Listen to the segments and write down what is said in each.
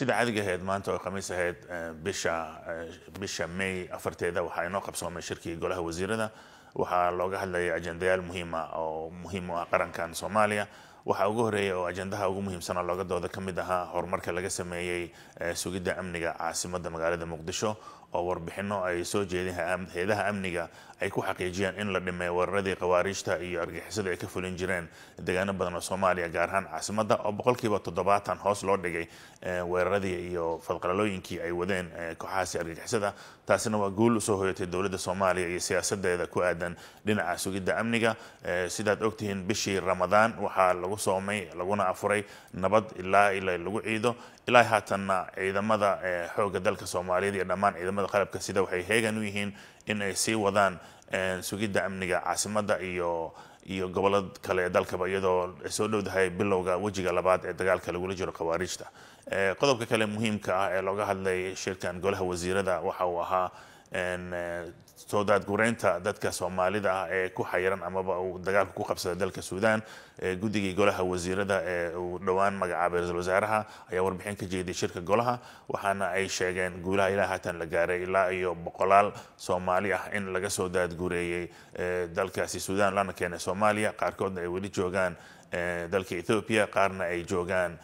sida caadiga ahayd maanta oo khamiis ahayd eh, bisha eh, bisha may afarteeda waxaa inoo qabsoomay shirkii golaha wasiirada waxaa looga hadlayay ajendayaal muhiima oo muhiim u ah qarankan soomaaliya waxaa ugu horeeya oo ajandaha ugu muhiimsanoo looga dooda ka mid ahaa horumarka laga sameeyey eh, sugidda amniga caasimada magaalada muqdisho oo warbixinno ay soo jeedeen adaha amniga ay ku xaqiijiyeen in la dhimay weeraradii khawaariijta iyo argixisada ay ka fulin jireen deegaano badan oo soomaaliya gaar ahaan caasimadda oo boqolkiiba toddobaatan hoos loo dhigay eh, weeraradii iyo fadqalalooyinkii ay wadeen eh, kooxahaasi argixisada taasina waa guul usoo hoyatay dowladda soomaaliya iyo siyaasadeeda ku aadan dhinaca sugidda amniga sidaad ogtihiin bishii ramadaan waxaa lagu soomay laguna afuray nabad ilaa ila lagu ciido ilaa haatanna ciidamada eh, xooga dalka soomaaliyeed iyo dhammaan ciidamada qalabka sida waxay heegan u yihiin in ay sii wadaan eh, sugidda amniga caasimada iyo iyo gobollo kale ee dalkaba iyadoo soo dhowdahay bilowga wejiga labaad ee dagaalka lagula jiro khawaariijta eh, qodobka kale muhiimka ah ee looga hadlay shirkan golaha wasiirada waxa uu ahaa Eh, soo daadgureynta dadka soomaalida ah ee ku xayiran amaba uu dagaalka ku qabsada dalka suudaan eh, guddigii golaha wasiirada ee uu dhowaan magacaabay ra iisal wasaaraha ayaa warbixin ka jeediyay shirka golaha waxaana ay sheegeen guulaha ilaa haatan la gaaray ilaa iyo boqolaal soomaali ah in laga soo daadgureeyey eh, dalkaasi suudaan lana keenay soomaaliya qaarkoodna ay weli joogaan dalka ethoobiya qaarna ay joogaan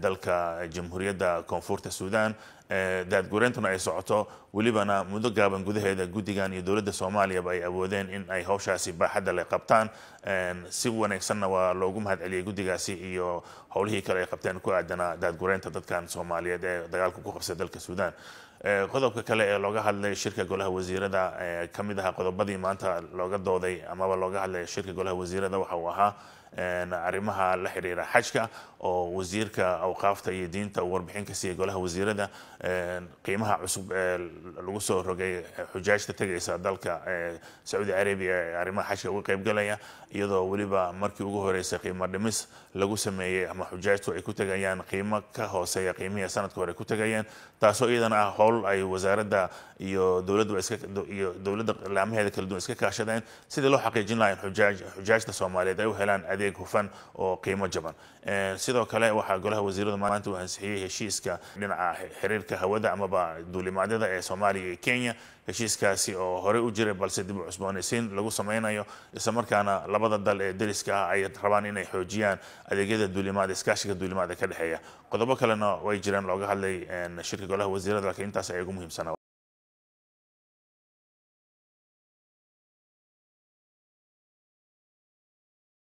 dalka jamhuuriyadda koonfurta suudan daadgureentuna ay socoto welibana muddo gaaban gudaheeda guddigan iyo dowladda soomaaliyaba ay awoodeen in ay hawshaasi baaxadda le qabtaan si wanaagsanna waa loogu mahadceliyey guddigaasi iyo howlihii kale ay qabteen ku aadana daadgureenta dadkan soomaaliyeed ee dagaalka ku qabsay dalka suudan qodobka kale ee looga hadlay shirka golaha wasiirada ka aha qodobadii maanta looga dooday amaba looga hadlay shirka golaha wasiirada waxa uu ahaa arrimaha la xiriira xajka oo wasiirka awqaafta iyo diinta uu warbixin ka siiyey golaha wasiirada qiimaha cusub ee lagu soo rogay xujaajta tegaysa dalka sacuudi arabia ee arrimaha xajka uga qaybgalaya iyadoo weliba markii ugu horeysay qiimo dhimis lagu sameeyey ama xujaajtu ay ku tegayaan qiimo ka hooseeya qiimihii sanadka hore ku tegayeen taasoo iyadana ah howl ay wasaaradda iyo dowladdu iyo dowladda laamaheeda kala duwan iska kaashadeen sidii loo xaqiijin lahaa in xujaaj xujaajta soomaaliyeed ay u helaan adeeg hufan oo qiimo jaban sidoo kale waxaa golaha wasiirada maanta u ansixiyey heshiiska dhinaca xiriirka hawada amaba duulimaadyada ee soomaaliya iyo kenya heshiiskaasi oo horey u jiray balse dib u cusboonaysiin lagu sameynayo islamarkaana labada dal ee deriska ah ay rabaan inay xoojiyaan adeegyada duulimaad iskaashiga duulimaad ka dhexeeya qodobo kalena way jireen looga hadlay shirka golaha wasiirada laakiin intaas ay ugu muhiimsanaa